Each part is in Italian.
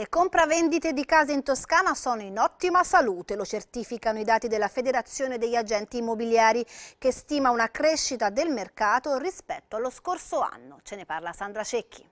Le compravendite di case in Toscana sono in ottima salute, lo certificano i dati della Federazione degli agenti immobiliari che stima una crescita del mercato rispetto allo scorso anno. Ce ne parla Sandra Cecchi.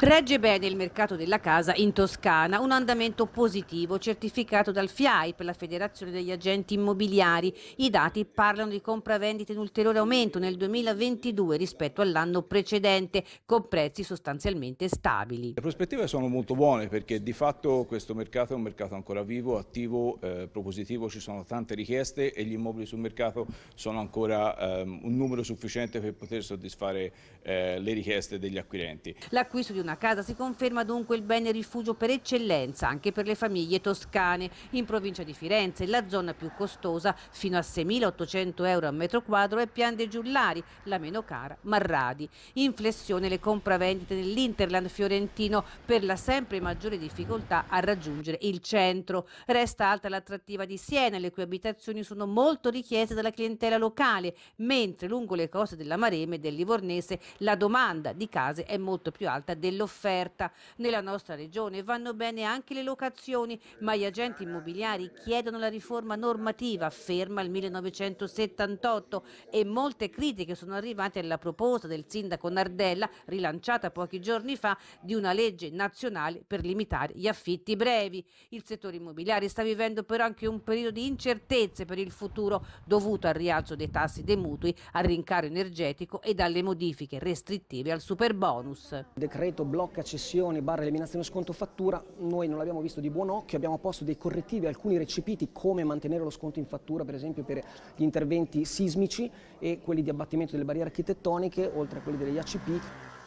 Regge bene il mercato della casa in Toscana, un andamento positivo certificato dal FIAI la Federazione degli Agenti Immobiliari. I dati parlano di compravendite in ulteriore aumento nel 2022 rispetto all'anno precedente, con prezzi sostanzialmente stabili. Le prospettive sono molto buone perché di fatto questo mercato è un mercato ancora vivo, attivo, eh, propositivo, ci sono tante richieste e gli immobili sul mercato sono ancora eh, un numero sufficiente per poter soddisfare eh, le richieste degli acquirenti. L'acquisto di una casa si conferma dunque il bene rifugio per eccellenza anche per le famiglie toscane. In provincia di Firenze la zona più costosa fino a 6.800 euro al metro quadro è Pian dei Giullari, la meno cara Marradi. In flessione le compravendite nell'Interland fiorentino per la sempre maggiore difficoltà a raggiungere il centro. Resta alta l'attrattiva di Siena, le cui abitazioni sono molto richieste dalla clientela locale, mentre lungo le coste della Mareme e del Livornese la domanda di case è molto più alta del dell'offerta. Nella nostra regione vanno bene anche le locazioni, ma gli agenti immobiliari chiedono la riforma normativa, ferma il 1978 e molte critiche sono arrivate alla proposta del sindaco Nardella, rilanciata pochi giorni fa, di una legge nazionale per limitare gli affitti brevi. Il settore immobiliare sta vivendo però anche un periodo di incertezze per il futuro dovuto al rialzo dei tassi dei mutui, al rincaro energetico e dalle modifiche restrittive al super bonus. Decreto decreto blocca cessioni barra eliminazione sconto fattura, noi non l'abbiamo visto di buon occhio, abbiamo posto dei correttivi, alcuni recepiti come mantenere lo sconto in fattura per esempio per gli interventi sismici e quelli di abbattimento delle barriere architettoniche, oltre a quelli degli ACP.